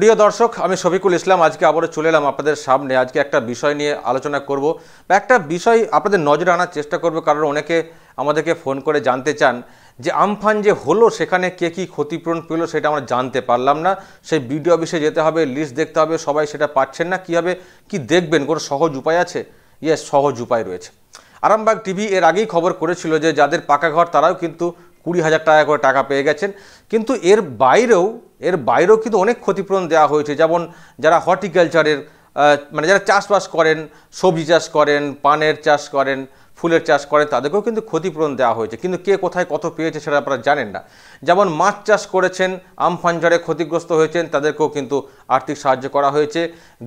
প্রিয় দর্শক আমি শফিকুল ইসলাম আজকে আবারও চলে এলাম আপনাদের সামনে আজকে একটা বিষয় নিয়ে আলোচনা করব বা একটা বিষয় আপনাদের নজরে আনার চেষ্টা করব কারণ অনেকে আমাদেরকে ফোন করে জানতে চান যে আমফান যে হলো সেখানে কে কী ক্ষতিপূরণ পেলো সেটা আমরা জানতে পারলাম না সেই বিডিও অফিসে যেতে হবে লিস্ট দেখতে হবে সবাই সেটা পাচ্ছেন না কীভাবে কি দেখবেন কোনো সহজ উপায় আছে ইয়ে সহজ উপায় রয়েছে আরামবাগ টিভি এর আগেই খবর করেছিল যে যাদের পাকা ঘর তারাও কিন্তু কুড়ি হাজার টাকা করে টাকা পেয়ে গেছেন কিন্তু এর বাইরেও এর বাইরেও কিন্তু অনেক ক্ষতিপূরণ দেওয়া হয়েছে যেমন যারা হর্টিকালচারের মানে যারা চাষবাস করেন সবজি চাষ করেন পানের চাষ করেন ফুলের চাষ করেন তাদেরকেও কিন্তু ক্ষতিপূরণ দেওয়া হয়েছে কিন্তু কে কোথায় কত পেয়েছে সেটা আপনারা জানেন না যেমন মাছ চাষ করেছেন আমফান ঝড়ে ক্ষতিগ্রস্ত হয়েছেন তাদেরকেও কিন্তু আর্থিক সাহায্য করা হয়েছে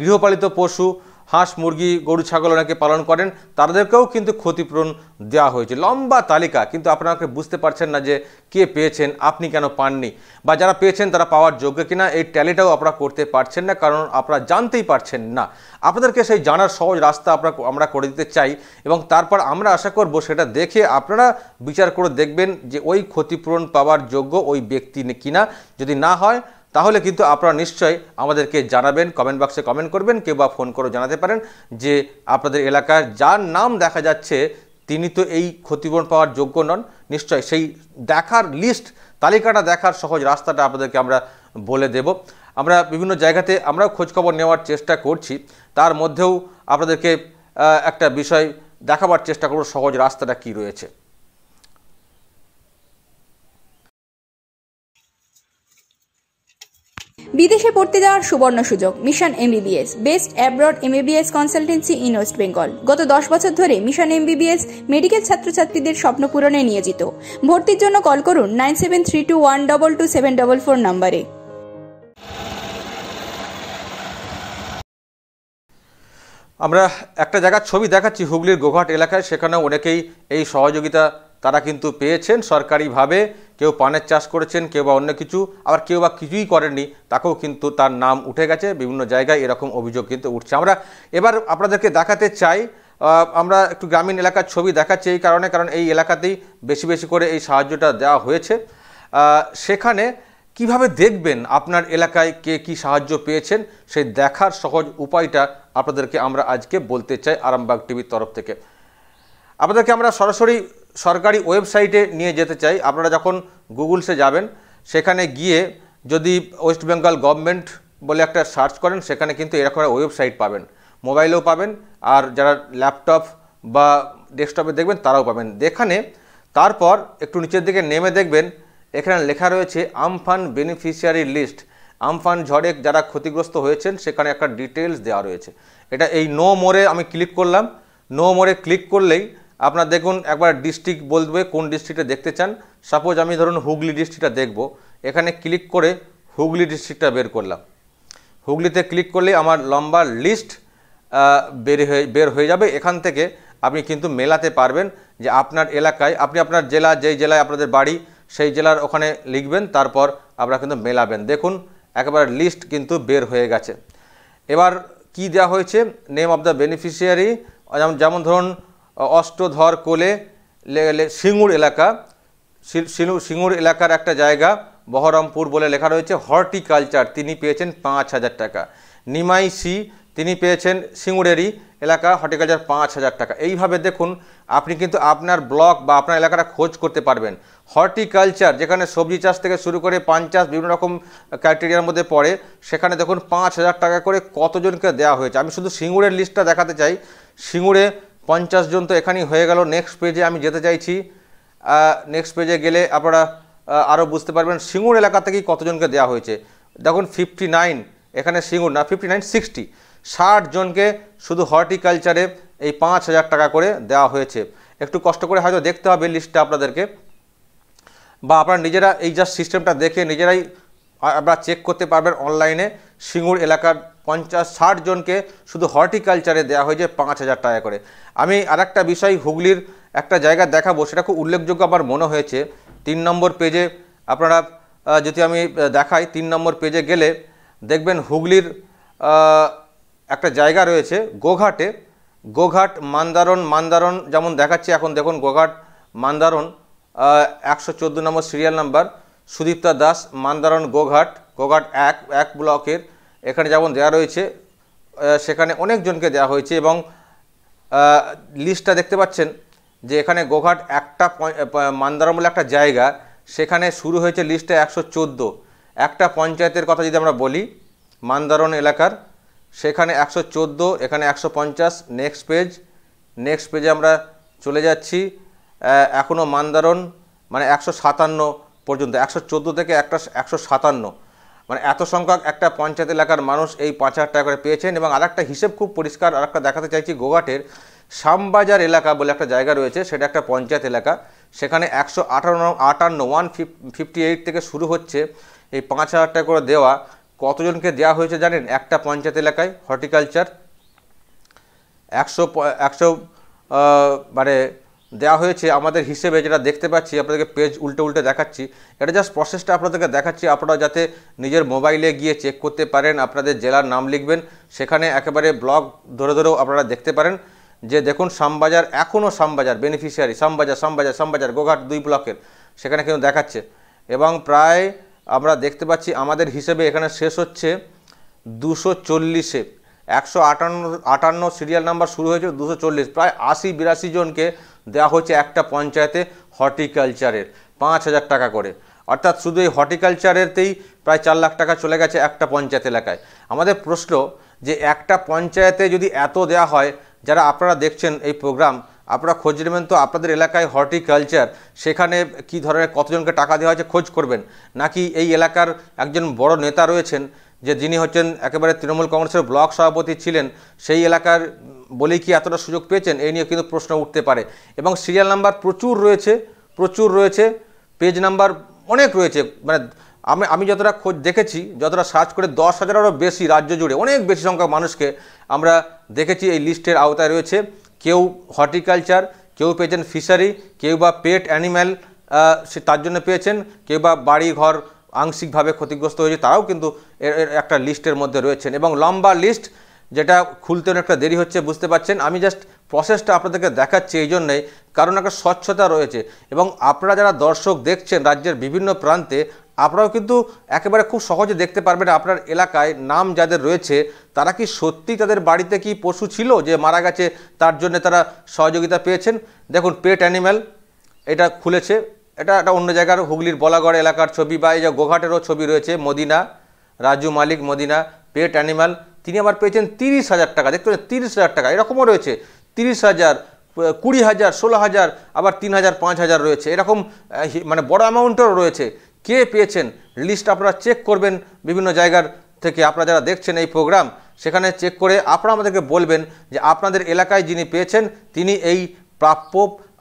গৃহপালিত পশু হাঁস মুরগি গরু ছাগল অনেকে পালন করেন তাদেরকেও কিন্তু ক্ষতিপূরণ দেওয়া হয়েছে লম্বা তালিকা কিন্তু আপনাকে বুঝতে পারছেন না যে কে পেয়েছেন আপনি কেন পাননি বা যারা পেয়েছেন তারা পাওয়ার যোগ্য কিনা এই ট্যালিটাও আপনারা করতে পারছেন না কারণ আপনারা জানতেই পারছেন না আপনাদেরকে সেই জানার সহজ রাস্তা আমরা আমরা করে দিতে চাই এবং তারপর আমরা আশা করব সেটা দেখে আপনারা বিচার করে দেখবেন যে ওই ক্ষতিপূরণ পাওয়ার যোগ্য ওই ব্যক্তি কিনা যদি না হয় তাহলে কিন্তু আপনারা নিশ্চয়ই আমাদেরকে জানাবেন কমেন্ট বক্সে কমেন্ট করবেন কেউ বা ফোন করে জানাতে পারেন যে আপনাদের এলাকার যার নাম দেখা যাচ্ছে তিনি তো এই ক্ষতিপূরণ পাওয়ার যোগ্য নন নিশ্চয় সেই দেখার লিস্ট তালিকাটা দেখার সহজ রাস্তাটা আপনাদেরকে আমরা বলে দেব আমরা বিভিন্ন জায়গাতে আমরাও খোঁজখবর নেওয়ার চেষ্টা করছি তার মধ্যেও আপনাদেরকে একটা বিষয় দেখাবার চেষ্টা করব সহজ রাস্তাটা কি রয়েছে বিদেশে পড়তে যাওয়ার সুবর্ণ সুযোগ mission MBBS best abroad MBBS consultancy in West Bengal গত দশ বছর ধরে মিশন এমবিবিএস মেডিকেল ছাত্রছাত্রীদের স্বপ্ন পূরণে নিয়োজিত ভর্তির জন্য কল করুন nine seven three two one double two seven double four নম্বরে আমরা একটা জায়গার ছবি দেখাচ্ছি হুগলির গোঘাট এলাকায় সেখানেও অনেকেই এই সহযোগিতা তারা কিন্তু পেয়েছেন সরকারিভাবে কেউ পানের চাষ করেছেন কেউ বা অন্য কিছু আবার কেউ বা কিছুই করেননি তাকেও কিন্তু তার নাম উঠে গেছে বিভিন্ন জায়গায় এরকম অভিযোগ কিন্তু উঠছে আমরা এবার আপনাদেরকে দেখাতে চাই আমরা একটু গ্রামীণ এলাকার ছবি দেখাচ্ছি এই কারণে কারণ এই এলাকাতেই বেশি বেশি করে এই সাহায্যটা দেওয়া হয়েছে সেখানে কিভাবে দেখবেন আপনার এলাকায় কে কি সাহায্য পেয়েছেন সেই দেখার সহজ উপায়টা আপনাদেরকে আমরা আজকে বলতে চাই আরামবাগ টিভির তরফ থেকে আপনাদেরকে আমরা সরাসরি সরকারি ওয়েবসাইটে নিয়ে যেতে চাই আপনারা যখন গুগলসে যাবেন সেখানে গিয়ে যদি ওয়েস্ট বেঙ্গল গভর্নমেন্ট বলে একটা সার্চ করেন সেখানে কিন্তু এরকম একটা ওয়েবসাইট পাবেন মোবাইলেও পাবেন আর যারা ল্যাপটপ বা ডেস্কটপে দেখবেন তারাও পাবেন যেখানে তারপর একটু নিচের দিকে নেমে দেখবেন এখানে লেখা রয়েছে আমফান বেনিফিশিয়ারি লিস্ট আমফান ঝড়ে যারা ক্ষতিগ্রস্ত হয়েছেন সেখানে একটা ডিটেলস দেওয়া রয়েছে এটা এই নো মোড়ে আমি ক্লিক করলাম নো মোড়ে ক্লিক করলেই আপনার দেখুন একবার ডিস্ট্রিক্ট বলবে কোন ডিস্ট্রিক্টে দেখতে চান সাপোজ আমি ধরুন হুগলি ডিস্ট্রিক্টটা দেখব এখানে ক্লিক করে হুগলি ডিস্ট্রিক্টটা বের করলাম হুগলিতে ক্লিক করলে আমার লম্বা লিস্ট বের হয়ে বের হয়ে যাবে এখান থেকে আপনি কিন্তু মেলাতে পারবেন যে আপনার এলাকায় আপনি আপনার জেলা যেই জেলায় আপনাদের বাড়ি সেই জেলার ওখানে লিখবেন তারপর আপনারা কিন্তু মেলাবেন দেখুন একেবারে লিস্ট কিন্তু বের হয়ে গেছে এবার কি দেওয়া হয়েছে নেম অফ দ্য বেনিফিশিয়ারি যেমন যেমন ধরুন অষ্টধর কোলে সিঙ্গুর এলাকা সিঙ্গুর এলাকার একটা জায়গা বহরমপুর বলে লেখা রয়েছে হর্টিকালচার তিনি পেয়েছেন পাঁচ হাজার টাকা নিমাইসি তিনি পেয়েছেন সিঙ্গুরেরই এলাকা হর্টিকালচার পাঁচ হাজার টাকা এইভাবে দেখুন আপনি কিন্তু আপনার ব্লক বা আপনার এলাকাটা খোঁজ করতে পারবেন হর্টিকালচার যেখানে সবজি চাষ থেকে শুরু করে পান চাষ বিভিন্ন রকম ক্রাইটেরিয়ার মধ্যে পড়ে সেখানে দেখুন পাঁচ হাজার টাকা করে কতজনকে দেওয়া হয়েছে আমি শুধু সিঙ্গুরের লিস্টটা দেখাতে চাই সিঙ্গুরে পঞ্চাশ জন তো এখানেই হয়ে গেল নেক্সট পেজে আমি যেতে চাইছি নেক্সট পেজে গেলে আপনারা আরও বুঝতে পারবেন সিঙ্গুর এলাকা থেকেই কতজনকে দেওয়া হয়েছে দেখুন ফিফটি নাইন এখানে সিঙ্গুর না ফিফটি নাইন সিক্সটি ষাট জনকে শুধু হর্টিকালচারে এই পাঁচ হাজার টাকা করে দেওয়া হয়েছে একটু কষ্ট করে হয়তো দেখতে হবে লিস্টটা আপনাদেরকে বা আপনারা নিজেরা এই যা সিস্টেমটা দেখে নিজেরাই আপনারা চেক করতে পারবেন অনলাইনে সিঙ্গুর এলাকার পঞ্চাশ ষাট জনকে শুধু হর্টিকালচারে দেওয়া হয়েছে পাঁচ হাজার টাকা করে আমি আর একটা বিষয় হুগলির একটা জায়গা দেখাবো সেটা খুব উল্লেখযোগ্য আমার মনে হয়েছে তিন নম্বর পেজে আপনারা যদি আমি দেখাই তিন নম্বর পেজে গেলে দেখবেন হুগলির একটা জায়গা রয়েছে গোঘাটে গোঘাট মান্দারণ মান্দারণ যেমন দেখাচ্ছি এখন দেখুন গোঘাট মান্দারণ একশো চোদ্দো নম্বর সিরিয়াল নাম্বার সুদীপ্তা দাস মান্দারণ গোঘাট গোঘাট এক এক ব্লকের এখানে যেমন দেওয়া রয়েছে সেখানে অনেকজনকে দেওয়া হয়েছে এবং লিস্টটা দেখতে পাচ্ছেন যে এখানে গোঘাট একটা মান্দারা বলে একটা জায়গা সেখানে শুরু হয়েছে লিস্টে একশো চোদ্দো একটা পঞ্চায়েতের কথা যদি আমরা বলি মান্দারণ এলাকার সেখানে একশো চোদ্দো এখানে একশো পঞ্চাশ নেক্সট পেজ নেক্সট পেজে আমরা চলে যাচ্ছি এখনও মান্দারন মানে একশো সাতান্ন পর্যন্ত একশো চোদ্দো থেকে একটা একশো সাতান্ন মানে এত সংখ্যক একটা পঞ্চায়েত এলাকার মানুষ এই পাঁচ হাজার টাকা করে পেয়েছেন এবং আরেকটা হিসেব খুব পরিষ্কার আরেকটা দেখাতে চাইছি গোঘাটের শামবাজার এলাকা বলে একটা জায়গা রয়েছে সেটা একটা পঞ্চায়েত এলাকা সেখানে একশো আটান্ন আটান্ন ওয়ান ফিফটি এইট থেকে শুরু হচ্ছে এই পাঁচ হাজার টাকা করে দেওয়া কতজনকে দেওয়া হয়েছে জানেন একটা পঞ্চায়েত এলাকায় হর্টিকালচার একশো একশো মানে দেওয়া হয়েছে আমাদের হিসেবে যেটা দেখতে পাচ্ছি আপনাদেরকে পেজ উল্টে উল্টে দেখাচ্ছি এটা জাস্ট প্রসেসটা আপনাদেরকে দেখাচ্ছি আপনারা যাতে নিজের মোবাইলে গিয়ে চেক করতে পারেন আপনাদের জেলার নাম লিখবেন সেখানে একেবারে ব্লগ ধরে ধরেও আপনারা দেখতে পারেন যে দেখুন শামবাজার এখনও শামবাজার বেনিফিশিয়ারি শামবাজার শামবাজার শামবাজার গোঘাট দুই ব্লকের সেখানে কিন্তু দেখাচ্ছে এবং প্রায় আমরা দেখতে পাচ্ছি আমাদের হিসেবে এখানে শেষ হচ্ছে দুশো চল্লিশে একশো আটান্ন আটান্ন সিরিয়াল নাম্বার শুরু হয়েছে দুশো চল্লিশ প্রায় আশি বিরাশি জনকে দেওয়া হয়েছে একটা পঞ্চায়েতে হর্টিকালচারের পাঁচ হাজার টাকা করে অর্থাৎ শুধু এই হর্টিকালচারেরতেই প্রায় চার লাখ টাকা চলে গেছে একটা পঞ্চায়েত এলাকায় আমাদের প্রশ্ন যে একটা পঞ্চায়েতে যদি এত দেয়া হয় যারা আপনারা দেখছেন এই প্রোগ্রাম আপনারা খোঁজ নেবেন তো আপনাদের এলাকায় হর্টিকালচার সেখানে কি ধরনের কতজনকে টাকা দেওয়া হয়েছে খোঁজ করবেন নাকি এই এলাকার একজন বড় নেতা রয়েছেন যে যিনি হচ্ছেন একেবারে তৃণমূল কংগ্রেসের ব্লক সভাপতি ছিলেন সেই এলাকার বলে কি এতটা সুযোগ পেয়েছেন এই নিয়ে কিন্তু প্রশ্ন উঠতে পারে এবং সিরিয়াল নাম্বার প্রচুর রয়েছে প্রচুর রয়েছে পেজ নাম্বার অনেক রয়েছে মানে আমি আমি যতটা খোঁজ দেখেছি যতটা সার্চ করে দশ হাজারেরও বেশি রাজ্য জুড়ে অনেক বেশি সংখ্যক মানুষকে আমরা দেখেছি এই লিস্টের আওতায় রয়েছে কেউ হর্টিকালচার কেউ পেয়েছেন ফিশারি কেউ বা পেট অ্যানিম্যাল সে তার জন্য পেয়েছেন কেউ বা বাড়ি ঘর আংশিকভাবে ক্ষতিগ্রস্ত হয়েছে তারাও কিন্তু এর একটা লিস্টের মধ্যে রয়েছেন এবং লম্বা লিস্ট যেটা খুলতে অনেকটা দেরি হচ্ছে বুঝতে পারছেন আমি জাস্ট প্রসেসটা আপনাদেরকে দেখাচ্ছি এই জন্যেই কারণ একটা স্বচ্ছতা রয়েছে এবং আপনারা যারা দর্শক দেখছেন রাজ্যের বিভিন্ন প্রান্তে আপনারাও কিন্তু একেবারে খুব সহজে দেখতে পারবেন আপনার এলাকায় নাম যাদের রয়েছে তারা কি সত্যি তাদের বাড়িতে কি পশু ছিল যে মারা গেছে তার জন্য তারা সহযোগিতা পেয়েছেন দেখুন পেট অ্যানিম্যাল এটা খুলেছে এটা একটা অন্য জায়গার হুগলির বলাগড় এলাকার ছবি বা এই যে গোঘাটেরও ছবি রয়েছে মদিনা রাজু মালিক মদিনা পেট অ্যানিমাল তিনি আবার পেয়েছেন তিরিশ হাজার টাকা দেখতে পাচ্ছেন তিরিশ হাজার টাকা এরকমও রয়েছে তিরিশ হাজার কুড়ি হাজার ষোলো হাজার আবার তিন হাজার পাঁচ হাজার রয়েছে এরকম মানে বড় অ্যামাউন্টেরও রয়েছে কে পেয়েছেন লিস্ট আপনারা চেক করবেন বিভিন্ন জায়গার থেকে আপনারা যারা দেখছেন এই প্রোগ্রাম সেখানে চেক করে আপনারা আমাদেরকে বলবেন যে আপনাদের এলাকায় যিনি পেয়েছেন তিনি এই প্রাপ্য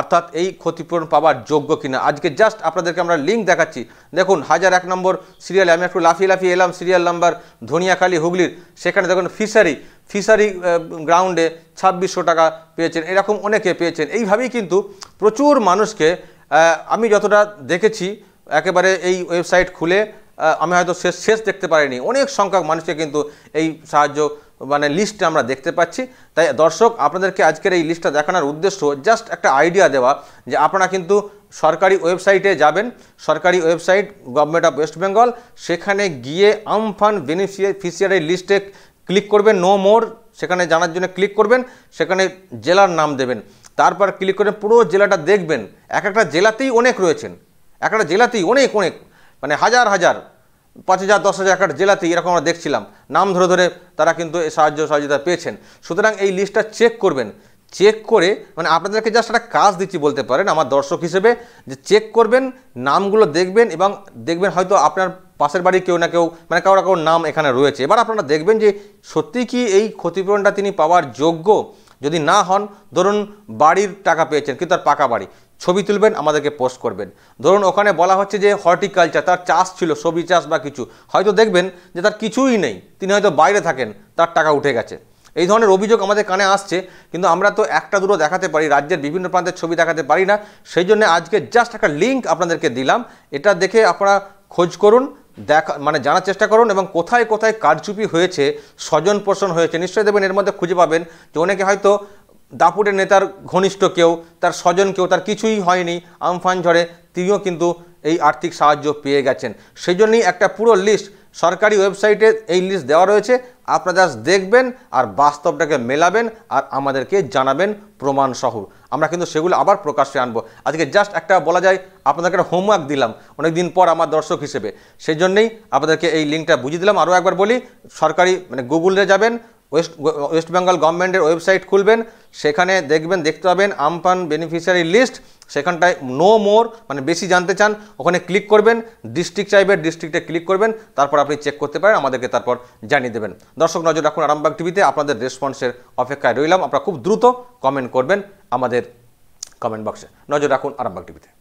অর্থাৎ এই ক্ষতিপূরণ পাওয়ার যোগ্য কিনা আজকে জাস্ট আপনাদেরকে আমরা লিঙ্ক দেখাচ্ছি দেখুন হাজার এক নম্বর সিরিয়ালে আমি একটু লাফিয়ে লাফিয়ে এলাম সিরিয়াল নাম্বার ধনিয়াখালী হুগলির সেখানে দেখুন ফিশারি ফিশারি গ্রাউন্ডে ছাব্বিশশো টাকা পেয়েছেন এরকম অনেকে পেয়েছেন এইভাবেই কিন্তু প্রচুর মানুষকে আমি যতটা দেখেছি একেবারে এই ওয়েবসাইট খুলে আমি হয়তো শেষ শেষ দেখতে পারিনি অনেক সংখ্যক মানুষকে কিন্তু এই সাহায্য মানে লিস্ট আমরা দেখতে পাচ্ছি তাই দর্শক আপনাদেরকে আজকের এই লিস্টটা দেখানোর উদ্দেশ্য জাস্ট একটা আইডিয়া দেওয়া যে আপনারা কিন্তু সরকারি ওয়েবসাইটে যাবেন সরকারি website government of West Bengal সেখানে গিয়ে আমফান বেনিফিসিয়ারি লিস্টে ক্লিক করবেন নো মোর সেখানে জানার জন্য ক্লিক করবেন সেখানে জেলার নাম দেবেন তারপর ক্লিক করে পুরো জেলাটা দেখবেন এক একটা জেলাতেই অনেক রয়েছেন এক একটা জেলাতেই অনেক অনেক মানে হাজার হাজার পাঁচ হাজার দশ হাজার একটা জেলাতে এরকম আমরা দেখছিলাম নাম ধরে ধরে তারা কিন্তু এই সাহায্য সহযোগিতা পেয়েছেন সুতরাং এই লিস্টটা চেক করবেন চেক করে মানে আপনাদেরকে জাস্ট একটা কাজ দিচ্ছি বলতে পারেন আমার দর্শক হিসেবে যে চেক করবেন নামগুলো দেখবেন এবং দেখবেন হয়তো আপনার পাশের বাড়ি কেউ না কেউ মানে কারোর কারোর নাম এখানে রয়েছে এবার আপনারা দেখবেন যে সত্যি কি এই ক্ষতিপূরণটা তিনি পাওয়ার যোগ্য যদি না হন ধরুন বাড়ির টাকা পেয়েছেন কিন্তু তার পাকা বাড়ি ছবি তুলবেন আমাদেরকে পোস্ট করবেন ধরুন ওখানে বলা হচ্ছে যে হর্টিকালচার তার চাষ ছিল সবজি চাষ বা কিছু হয়তো দেখবেন যে তার কিছুই নেই তিনি হয়তো বাইরে থাকেন তার টাকা উঠে গেছে এই ধরনের অভিযোগ আমাদের কানে আসছে কিন্তু আমরা তো একটা দুটো দেখাতে পারি রাজ্যের বিভিন্ন প্রান্তের ছবি দেখাতে পারি না সেই জন্য আজকে জাস্ট একটা লিঙ্ক আপনাদেরকে দিলাম এটা দেখে আপনারা খোঁজ করুন দেখা মানে জানার চেষ্টা করুন এবং কোথায় কোথায় কারচুপি হয়েছে স্বজন পোষণ হয়েছে নিশ্চয়ই দেবেন এর মধ্যে খুঁজে পাবেন যে অনেকে হয়তো দাপুটের নেতার ঘনিষ্ঠ কেউ তার স্বজন কেউ তার কিছুই হয়নি আমফান ঝড়ে তিনিও কিন্তু এই আর্থিক সাহায্য পেয়ে গেছেন সেই জন্যই একটা পুরো লিস্ট সরকারি ওয়েবসাইটে এই লিস্ট দেওয়া রয়েছে আপনারা জাস্ট দেখবেন আর বাস্তবটাকে মেলাবেন আর আমাদেরকে জানাবেন প্রমাণসহ আমরা কিন্তু সেগুলো আবার প্রকাশ্যে আনবো আজকে জাস্ট একটা বলা যায় আপনাদেরকে একটা হোমওয়ার্ক দিলাম অনেক দিন পর আমার দর্শক হিসেবে সেই জন্যেই আপনাদেরকে এই লিঙ্কটা বুঝিয়ে দিলাম আরও একবার বলি সরকারি মানে গুগলে যাবেন ওয়েস্ট ওয়েস্ট বেঙ্গল গভর্নমেন্টের ওয়েবসাইট খুলবেন সেখানে দেখবেন দেখতে পাবেন আমপান বেনিফিশিয়ারি লিস্ট সেখানটায় নো মোর মানে বেশি জানতে চান ওখানে ক্লিক করবেন ডিস্ট্রিক্ট চাইবে ডিস্ট্রিক্টে ক্লিক করবেন তারপর আপনি চেক করতে পারেন আমাদেরকে তারপর জানিয়ে দেবেন দর্শক নজর রাখুন আরামবাগ টিভিতে আপনাদের রেসপন্সের অপেক্ষায় রইলাম আপনারা খুব দ্রুত কমেন্ট করবেন আমাদের কমেন্ট বক্সে নজর রাখুন আরামবাগ টিভিতে